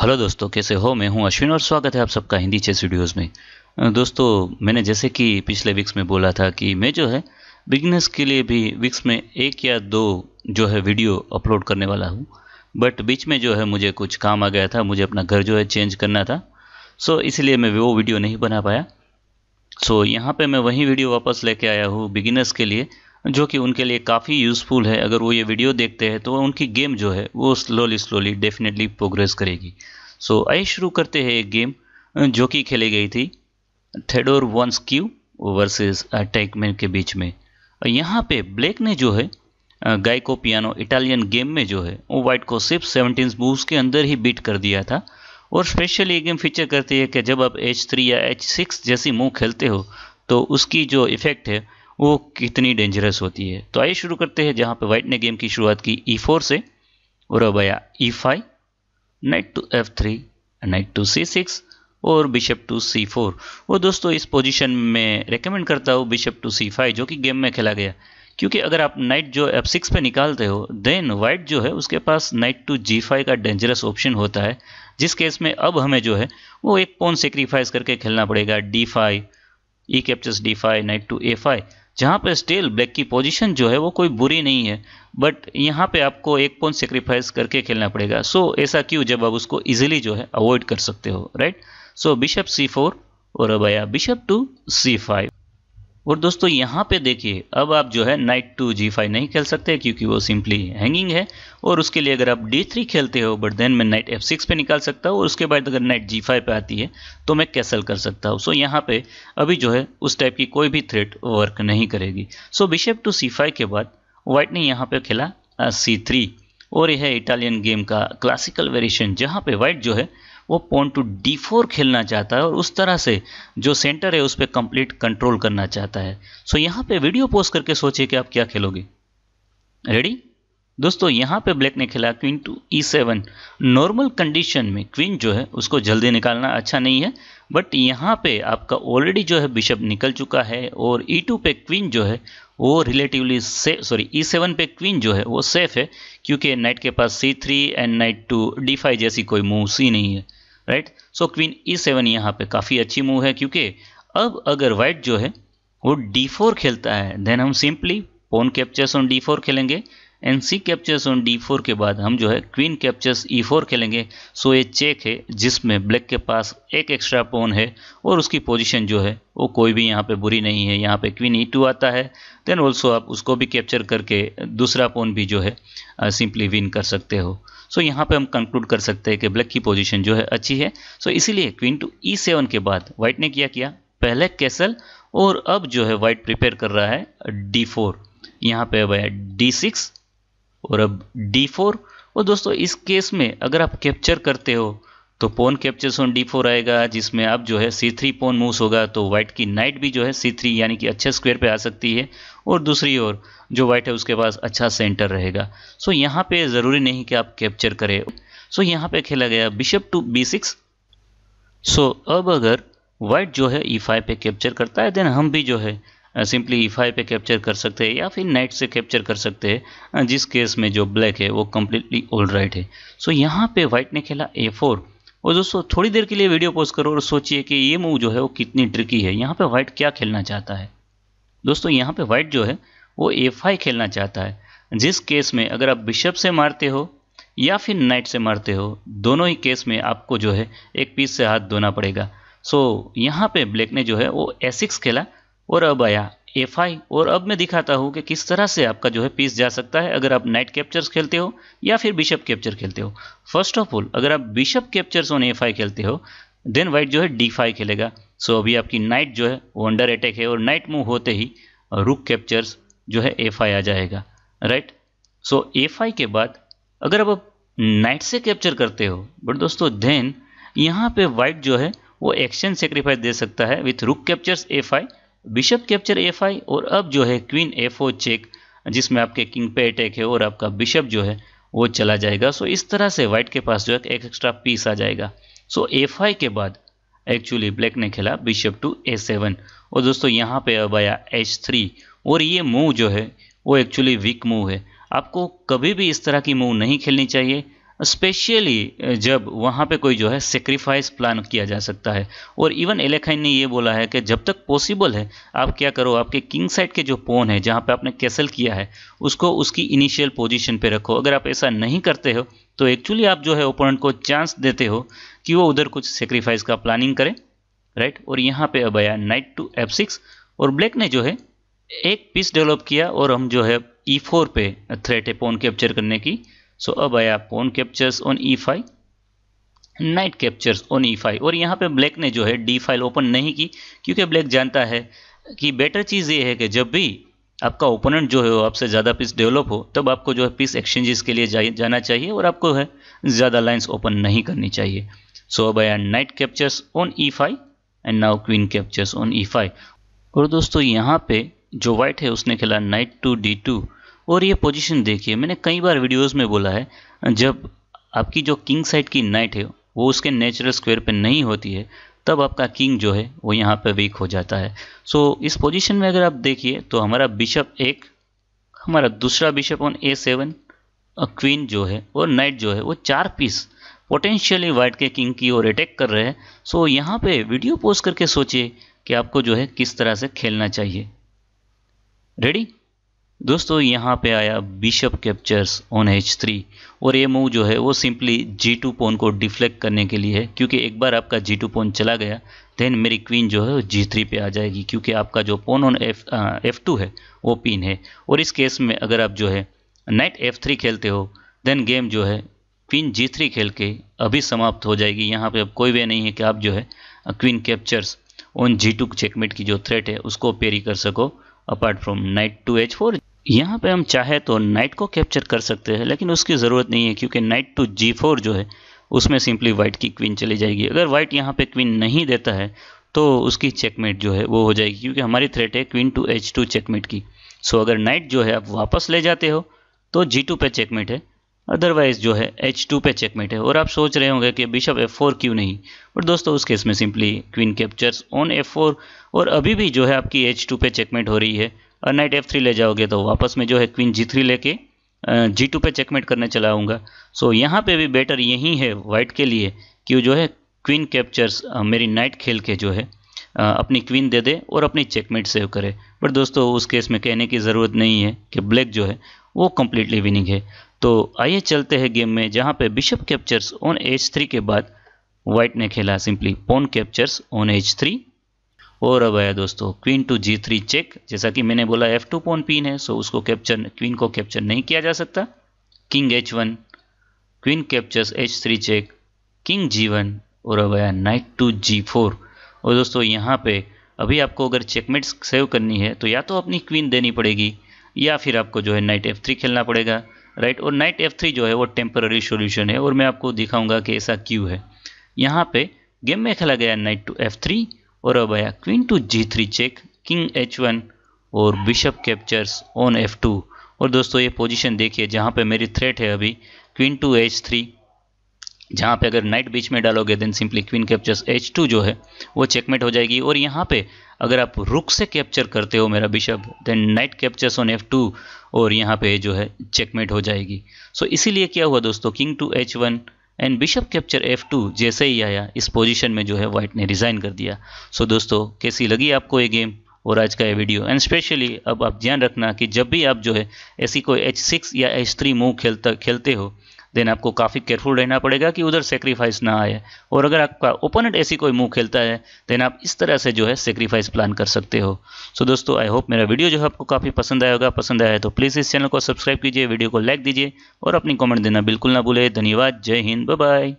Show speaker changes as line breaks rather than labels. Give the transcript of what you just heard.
hello दोस्तों कैसे हो मैं हूं अश्विन और स्वागत है आप सबका हिंदी चेस वीडियोस में दोस्तों मैंने जैसे कि पिछले वीक्स में बोला था कि मैं जो है बिगनर्स के लिए भी वीक्स में एक या दो जो है वीडियो अपलोड करने वाला हूं बट बीच में जो है मुझे कुछ काम आ गया था मुझे अपना घर जो है चेंज करना था सो इसलिए मैं वो वीडियो नहीं बना पाया सो यहाँ पर मैं वही वीडियो वापस लेके आया हूँ बिगिनर्स के लिए जो कि उनके लिए काफ़ी यूज़फुल है अगर वो ये वीडियो देखते हैं तो उनकी गेम जो है वो स्लोली स्लोली डेफिनेटली प्रोग्रेस करेगी सो so, आइए शुरू करते हैं एक गेम जो कि खेली गई थी थेडोर वंस क्यू वर्सेस टैकमैन के बीच में यहाँ पे ब्लैक ने जो है गाय को पियानो इटालियन गेम में जो है वो वाइट को सिर्फ सेवनटीन मूव्स के अंदर ही बीट कर दिया था और स्पेशली ये गेम फीचर करती है कि जब आप एच थ्री या एच सिक्स जैसी मूव खेलते हो तो उसकी जो इफ़ेक्ट है वो कितनी डेंजरस होती है तो आइए शुरू करते हैं जहाँ पे वाइट ने गेम की शुरुआत की ई e फोर से और अब आया E five knight to F three knight to C six और बिशप टू सी फोर वो दोस्तों इस पोजीशन में रेकमेंड करता हूँ बिशप टू सी फाइव जो कि गेम में खेला गया क्योंकि अगर आप नाइट जो एफ सिक्स पर निकालते हो देन वाइट जो है उसके पास नाइट टू जी फाइव का डेंजरस ऑप्शन होता है जिस केस में अब हमें जो है वो एक पोन सेक्रीफाइस करके खेलना पड़ेगा D five E captures D five knight to A five जहाँ पे स्टेल ब्लैक की पोजीशन जो है वो कोई बुरी नहीं है बट यहाँ पे आपको एक पॉइंट सेक्रीफाइस करके खेलना पड़ेगा सो so, ऐसा क्यों जब आप उसको इजीली जो है अवॉइड कर सकते हो right so bishop C four और अब आया बिशप टू सी फाइव और दोस्तों यहाँ पे देखिए अब आप जो है नाइट टू जी फाइव नहीं खेल सकते क्योंकि वो सिंपली हैंगिंग है और उसके लिए अगर आप डी थ्री खेलते हो बट देन मैं नाइट एफ सिक्स पे निकाल सकता हूँ और उसके बाद अगर नाइट जी फाइव पे आती है तो मैं कैसल कर सकता हूँ सो यहाँ पे अभी जो है उस टाइप की कोई भी थ्रेट वर्क नहीं करेगी सो बिशेप टू सी फाइव के बाद वाइट ने यहाँ पे खेला सी uh, थ्री और यह इटालियन गेम का क्लासिकल वेरिएशन जहाँ पे वाइट जो है वो पोन टू डी फोर खेलना चाहता है और उस तरह से जो सेंटर है उस पर कंप्लीट कंट्रोल करना चाहता है सो यहाँ पे वीडियो पोस्ट करके सोचिए कि आप क्या खेलोगे रेडी दोस्तों यहाँ पे ब्लैक ने खेला queen to E seven normal condition में क्वीन जो है उसको जल्दी निकालना अच्छा नहीं है बट यहाँ पे आपका ऑलरेडी जो है बिशप निकल चुका है और ई e टू पे क्वीन जो है वो रिलेटिवली से सॉरी ई सेवन पे क्वीन जो है वो सेफ है क्योंकि नाइट के पास C three and knight to D five जैसी कोई मूव सी नहीं है right so queen E seven यहाँ पे काफ़ी अच्छी मूव है क्योंकि अब अगर वाइट जो है वो डी फोर खेलता है देन हम simply pawn captures on D four खेलेंगे and C captures on D four के बाद हम जो है क्वीन कैप्चर्स ई फोर खेलेंगे सो so ये चेक है जिसमें ब्लैक के पास एक एक्स्ट्रा पोन है और उसकी पोजीशन जो है वो कोई भी यहाँ पे बुरी नहीं है यहाँ पे क्वीन ई टू आता है देन ऑल्सो आप उसको भी कैप्चर करके दूसरा पोन भी जो है सिंपली विन कर सकते हो सो so, यहाँ पे हम कंक्लूड कर सकते हैं कि ब्लैक की पोजीशन जो है अच्छी है सो so, इसीलिए क्वीन टू ई सेवन के बाद व्हाइट ने क्या किया पहले कैसल और अब जो है व्हाइट प्रिपेयर कर रहा है डी फोर यहाँ पे अब है डी सिक्स और अब डी फोर और दोस्तों इस केस में अगर आप कैप्चर करते हो तो pawn capture on D four आएगा जिसमें अब जो है सी थ्री पोन मूव होगा तो व्हाइट की नाइट भी जो है सी थ्री यानी कि अच्छे स्क्वायर पे आ सकती है और दूसरी ओर जो वाइट है उसके पास अच्छा सेंटर रहेगा सो यहाँ पे ज़रूरी नहीं कि आप कैप्चर करें सो यहाँ पे खेला गया bishop to B six so अब अगर वाइट जो है ई e फाइव पे कैप्चर करता है देन हम भी जो है सिंपली ई फाइव पे कैप्चर कर सकते हैं या फिर नाइट से कैप्चर कर सकते हैं जिस केस में जो ब्लैक है वो कम्प्लीटली ऑल राइट है सो so, यहाँ पे वाइट ने खेला ए फोर और दोस्तों थोड़ी देर के लिए वीडियो पॉज करो और सोचिए कि ये मूव जो है वो कितनी ट्रिकी है यहाँ पे व्हाइट क्या खेलना चाहता है दोस्तों यहाँ पे व्हाइट जो है वो ए फाइव खेलना चाहता है जिस केस में अगर आप बिशप से मारते हो या फिर नाइट से मारते हो दोनों ही केस में आपको जो है एक पीस से हाथ धोना पड़ेगा सो यहाँ पे ब्लैक ने जो है वो एसिक्स खेला और अब आया एफ आई और अब मैं दिखाता हूँ कि किस तरह से आपका जो है पीस जा सकता है अगर आप नाइट कैप्चर्स खेलते हो या फिर बिशप कैप्चर खेलते हो फर्स्ट ऑफ ऑल अगर आप bishop captures on F I खेलते हो देन वाइट जो है डी फाइ खेलेगा सो so अभी आपकी नाइट जो है वो अंडर अटैक है और नाइट मूव होते ही रुक कैप्चर्स जो है एफ आई आ जाएगा राइट सो एफ आई के बाद अगर आप नाइट से कैप्चर करते हो बट दोस्तों देन यहाँ पे वाइट जो है वो एक्शन सेक्रीफाइस दे सकता है with rook captures F I bishop capture A five और अब जो है क्वीन एफ ओ चेक जिसमें आपके किंग पे अटैक है और आपका बिशप जो है वो चला जाएगा सो इस तरह से वाइट के पास जो है एक एक्स्ट्रा पीस आ जाएगा सो ए फाइव के बाद एक्चुअली ब्लैक ने खेला बिशप टू ए सेवन और दोस्तों यहाँ पे अब आया एच थ्री और ये मूव जो है वो एक्चुअली वीक मूव है आपको कभी भी इस तरह की मूव नहीं खेलनी चाहिए स्पेशली eh, जब वहाँ पे कोई जो है सेक्रीफाइस प्लान किया जा सकता है और इवन एलेखाइन ने ये बोला है कि जब तक पॉसिबल है आप क्या करो आपके किंग साइड के जो पोन है जहाँ पे आपने कैसल किया है उसको उसकी इनिशियल पोजीशन पे रखो अगर आप ऐसा नहीं करते हो तो एक्चुअली आप जो है ओपोनेंट को चांस देते हो कि वो उधर कुछ सेक्रीफाइस का प्लानिंग करें राइट और यहाँ पर अब आया नाइट टू एफ सिक्स और ब्लैक ने जो है एक पीस डेवलप किया और हम जो है ई e फोर पे थ्रेट है पोन कैप्चर करने की सो so, अब आया pawn captures on E five knight captures on E five और यहाँ पे ब्लैक ने जो है डी फाइल ओपन नहीं की क्योंकि ब्लैक जानता है कि बेटर चीज़ ये है कि जब भी आपका ओपोनेंट जो है वो आपसे ज़्यादा पीस डेवलप हो तब आपको जो है पीस एक्सचेंजेस के लिए जा, जाना चाहिए और आपको है ज़्यादा लाइन्स ओपन नहीं करनी चाहिए सो अब आया knight captures on E five and now queen captures on E five और दोस्तों यहाँ पे जो वाइट है उसने खेला नाइट टू डी टू और ये पोजीशन देखिए मैंने कई बार वीडियोस में बोला है जब आपकी जो किंग साइड की नाइट है वो उसके नेचुरल स्क्वायर पे नहीं होती है तब आपका किंग जो है वो यहाँ पे वीक हो जाता है सो so, इस पोजीशन में अगर आप देखिए तो हमारा बिशप एक हमारा दूसरा bishop on A seven queen जो है और नाइट जो है वो चार पीस पोटेंशियली वाइट के किंग की ओर अटैक कर रहे हैं सो so, यहाँ पर वीडियो पोस्ट करके सोचिए कि आपको जो है किस तरह से खेलना चाहिए रेडी दोस्तों यहाँ पे आया bishop captures on H three और ये मूव जो है वो सिंपली जी टू पोन को डिफ्लेक्ट करने के लिए है क्योंकि एक बार आपका जी टू पोन चला गया देन मेरी क्वीन जो है जी थ्री पे आ जाएगी क्योंकि आपका जो pawn on F F two है वो पिन है और इस केस में अगर आप जो है नाइट एफ थ्री खेलते हो देन गेम जो है क्वीन जी थ्री खेल के अभी समाप्त हो जाएगी यहाँ पर अब कोई वे नहीं है कि आप जो है queen captures on G two checkmate की जो थ्रेट है उसको पेरी कर सको apart from knight to H four यहाँ पे हम चाहे तो नाइट को कैप्चर कर सकते हैं लेकिन उसकी ज़रूरत नहीं है क्योंकि नाइट टू जी फोर जो है उसमें सिंपली वाइट की क्वीन चली जाएगी अगर वाइट यहाँ पे क्वीन नहीं देता है तो उसकी चेकमेट जो है वो हो जाएगी क्योंकि हमारी थ्रेट है queen to H two checkmate की सो अगर नाइट जो है आप वापस ले जाते हो तो जी टू पे चेकमेट है अदरवाइज़ जो है एच टू पे चेकमेट है और आप सोच रहे होंगे कि बिशप एफ फोर क्यों नहीं बट दोस्तों उस केस में simply queen captures on F four और अभी भी जो है आपकी एच टू पे चेकमेट हो रही है नाइट एफ थ्री ले जाओगे तो वापस में जो है क्वीन जी थ्री लेके जी टू पे चेकमेट करने चलाऊँगा सो so, यहाँ पे भी बेटर यही है वाइट के लिए कि जो है क्वीन कैप्चर्स मेरी नाइट खेल के जो है अपनी क्वीन दे दे और अपनी चेकमेट सेव करे बट दोस्तों उस केस में कहने की ज़रूरत नहीं है कि ब्लैक जो है वो कम्प्लीटली विनिंग है तो आइए चलते हैं गेम में जहाँ पे bishop captures on H three के बाद वाइट ने खेला simply pawn captures on H three और अब आया दोस्तों queen to G three check जैसा कि मैंने बोला एफ टू पोन पीन है सो उसको कैप्चर क्वीन को कैप्चर नहीं किया जा सकता king H one queen captures H three check king G one और अब आया नाइट टू जी फोर और दोस्तों यहाँ पे अभी आपको अगर चेकमेट सेव करनी है तो या तो अपनी क्वीन देनी पड़ेगी या फिर आपको जो है नाइट एफ थ्री खेलना पड़ेगा राइट और नाइट एफ थ्री जो है वो टेम्पररी सोल्यूशन है और मैं आपको दिखाऊंगा कि ऐसा क्यों है यहाँ पे गेम में खेला गया नाइट टू एफ थ्री और अब आया queen to G three check king H one और bishop captures on F two और दोस्तों ये पोजीशन देखिए जहाँ पे मेरी थ्रेट है अभी क्वीन टू एच थ्री जहाँ पे अगर नाइट बीच में डालोगे then simply queen captures H two जो है वो चेकमेट हो जाएगी और यहाँ पे अगर आप रुक से कैप्चर करते हो मेरा bishop then knight captures on F two और यहाँ पे जो है चेकमेट हो जाएगी सो so, इसीलिए क्या हुआ दोस्तों king to H one and bishop capture F two जैसे ही आया इस पोजीशन में जो है वाइट ने रिज़ाइन कर दिया सो so, दोस्तों कैसी लगी आपको ये गेम और आज का ये वीडियो एंड स्पेशली अब आप ध्यान रखना कि जब भी आप जो है ऐसी कोई एच सिक्स या एच थ्री मूव खेलता खेलते हो देन आपको काफ़ी केयरफुल रहना पड़ेगा कि उधर सेक्रीफाइस ना आए और अगर आपका ओपोनेंट ऐसी कोई मूव खेलता है देन आप इस तरह से जो है सेक्रीफाइस प्लान कर सकते हो सो so, दोस्तों आई होप मेरा वीडियो जो है आपको काफ़ी पसंद आया होगा पसंद आया तो प्लीज़ इस चैनल को सब्सक्राइब कीजिए वीडियो को लाइक दीजिए और अपनी कॉमेंट देना बिल्कुल ना भूलें धन्यवाद जय हिंद बाय